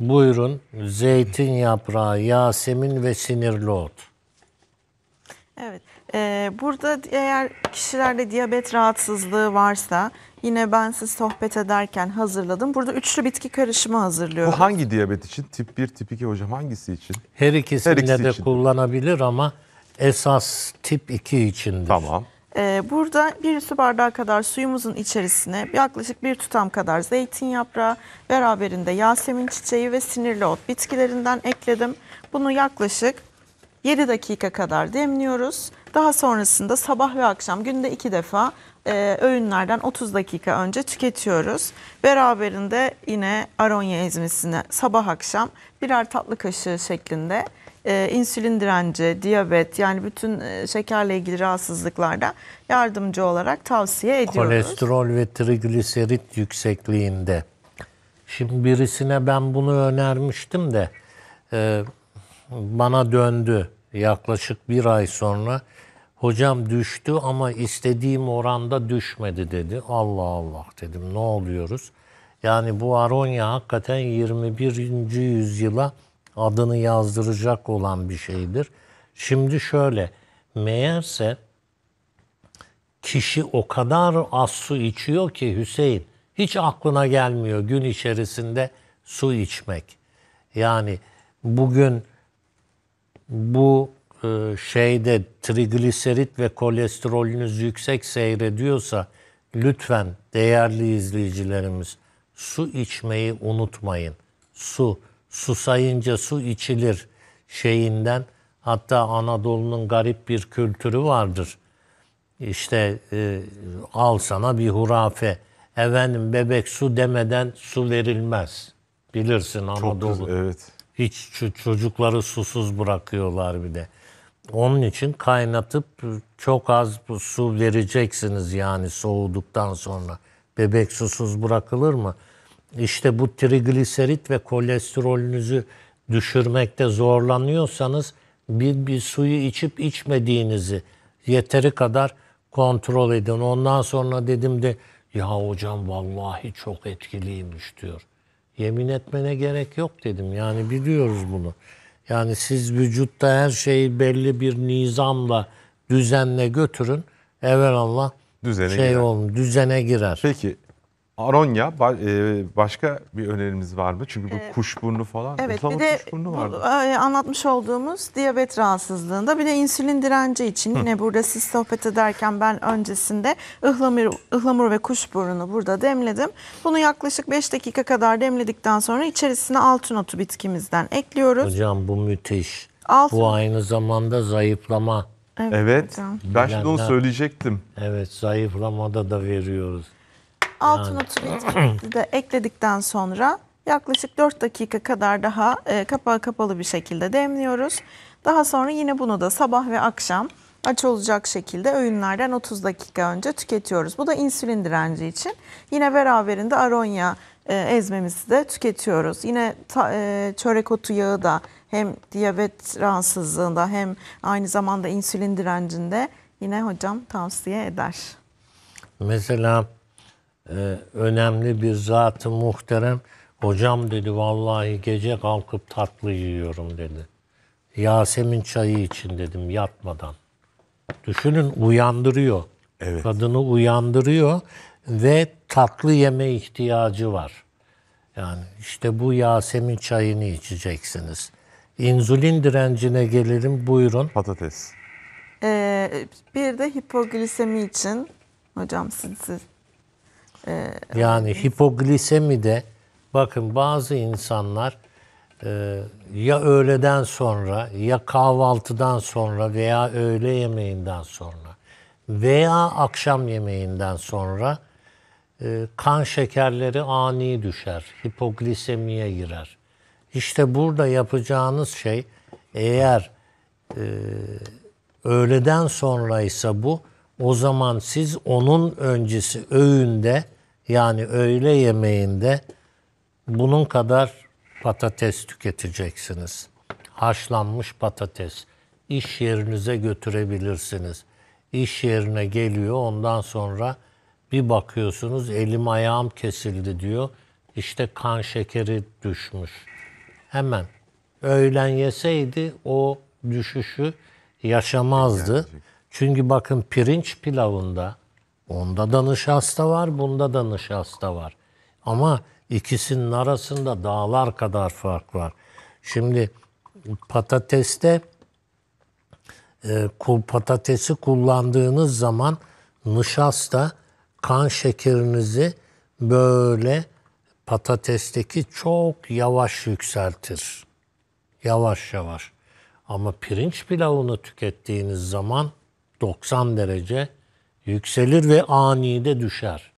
Buyurun zeytin yaprağı, yasemin ve sinirli ot. Evet. E, burada eğer kişilerde diyabet rahatsızlığı varsa yine ben siz sohbet ederken hazırladım. Burada üçlü bitki karışımı hazırlıyorum. Bu hangi diyabet için? Tip 1, tip 2 hocam hangisi için? Her ikisinde Her ikisi de için. kullanabilir ama esas tip 2 içindir. Tamam. Ee, burada bir su bardağı kadar suyumuzun içerisine yaklaşık bir tutam kadar zeytin yaprağı, beraberinde yasemin çiçeği ve sinirli ot bitkilerinden ekledim. Bunu yaklaşık 7 dakika kadar demliyoruz. Daha sonrasında sabah ve akşam günde 2 defa e, öğünlerden 30 dakika önce tüketiyoruz. Beraberinde yine aronya ezmesini sabah akşam birer tatlı kaşığı şeklinde e, insülin direnci, diyabet yani bütün e, şekerle ilgili rahatsızlıklarda yardımcı olarak tavsiye ediyoruz. Kolesterol ve trigliserit yüksekliğinde. Şimdi birisine ben bunu önermiştim de e, bana döndü yaklaşık bir ay sonra. Hocam düştü ama istediğim oranda düşmedi dedi. Allah Allah dedim ne oluyoruz? Yani bu aronya hakikaten 21. yüzyıla adını yazdıracak olan bir şeydir. Şimdi şöyle meğerse kişi o kadar az su içiyor ki Hüseyin hiç aklına gelmiyor gün içerisinde su içmek. Yani bugün bu e, şeyde trigliserit ve kolesterolünüz yüksek seyrediyorsa lütfen değerli izleyicilerimiz su içmeyi unutmayın. Su susayınca su içilir şeyinden hatta Anadolu'nun garip bir kültürü vardır. İşte e, al sana bir hurafe. Efendim bebek su demeden su verilmez. Bilirsin Anadolu. Çok, evet. Hiç çocukları susuz bırakıyorlar bir de. Onun için kaynatıp çok az su vereceksiniz yani soğuduktan sonra. Bebek susuz bırakılır mı? işte bu trigliserit ve kolesterolünüzü düşürmekte zorlanıyorsanız bir, bir suyu içip içmediğinizi yeteri kadar kontrol edin. Ondan sonra dedim de ya hocam vallahi çok etkiliymiş diyor. Yemin etmene gerek yok dedim. Yani biliyoruz bunu. Yani siz vücutta her şeyi belli bir nizamla düzenle götürün. Evelallah düzene şey girer. olun, düzene girer. Peki Aronya e, başka bir önerimiz var mı? Çünkü bu ee, burnu falan. Evet bir de kuşburnu vardı. Bu, e, anlatmış olduğumuz diyabet rahatsızlığında bir de insülin direnci için Hı. yine burada siz sohbet ederken ben öncesinde ıhlamur, ıhlamur ve kuş burnu burada demledim. Bunu yaklaşık 5 dakika kadar demledikten sonra içerisine altın otu bitkimizden ekliyoruz. Hocam bu müthiş. Altın. Bu aynı zamanda zayıflama. Evet. evet. Ben şimdi onu söyleyecektim. Evet zayıflamada da veriyoruz. Altın yani. de ekledikten sonra yaklaşık 4 dakika kadar daha e, kapağı kapalı bir şekilde demliyoruz. Daha sonra yine bunu da sabah ve akşam aç olacak şekilde öğünlerden 30 dakika önce tüketiyoruz. Bu da insülin direnci için. Yine beraberinde aronya e, ezmemizi de tüketiyoruz. Yine ta, e, çörek otu yağı da hem diyabet rahatsızlığında hem aynı zamanda insülin direncinde yine hocam tavsiye eder. Mesela ee, önemli bir zatı muhterem. Hocam dedi vallahi gece kalkıp tatlı yiyorum dedi. Yasemin çayı için dedim yatmadan. Düşünün uyandırıyor. Evet. Kadını uyandırıyor ve tatlı yeme ihtiyacı var. Yani işte bu Yasemin çayını içeceksiniz. İnsülin direncine gelelim buyurun. Patates. Ee, bir de hipoglisemi için hocam siz, siz ee, yani hipoglisemi de bakın bazı insanlar e, ya öğleden sonra ya kahvaltıdan sonra veya öğle yemeğinden sonra veya akşam yemeğinden sonra e, kan şekerleri ani düşer, hipoglisemiye girer. İşte burada yapacağınız şey eğer e, öğleden sonra ise bu o zaman siz onun öncesi öğünde yani öğle yemeğinde bunun kadar patates tüketeceksiniz. Haşlanmış patates. İş yerinize götürebilirsiniz. İş yerine geliyor ondan sonra bir bakıyorsunuz elim ayağım kesildi diyor. İşte kan şekeri düşmüş. Hemen öğlen yeseydi o düşüşü yaşamazdı. Çünkü bakın pirinç pilavında onda da nişasta var, bunda da nişasta var. Ama ikisinin arasında dağlar kadar fark var. Şimdi patateste e, patatesi kullandığınız zaman nişasta kan şekerinizi böyle patatesteki çok yavaş yükseltir. Yavaş yavaş. Ama pirinç pilavını tükettiğiniz zaman 90 derece yükselir ve ani de düşer.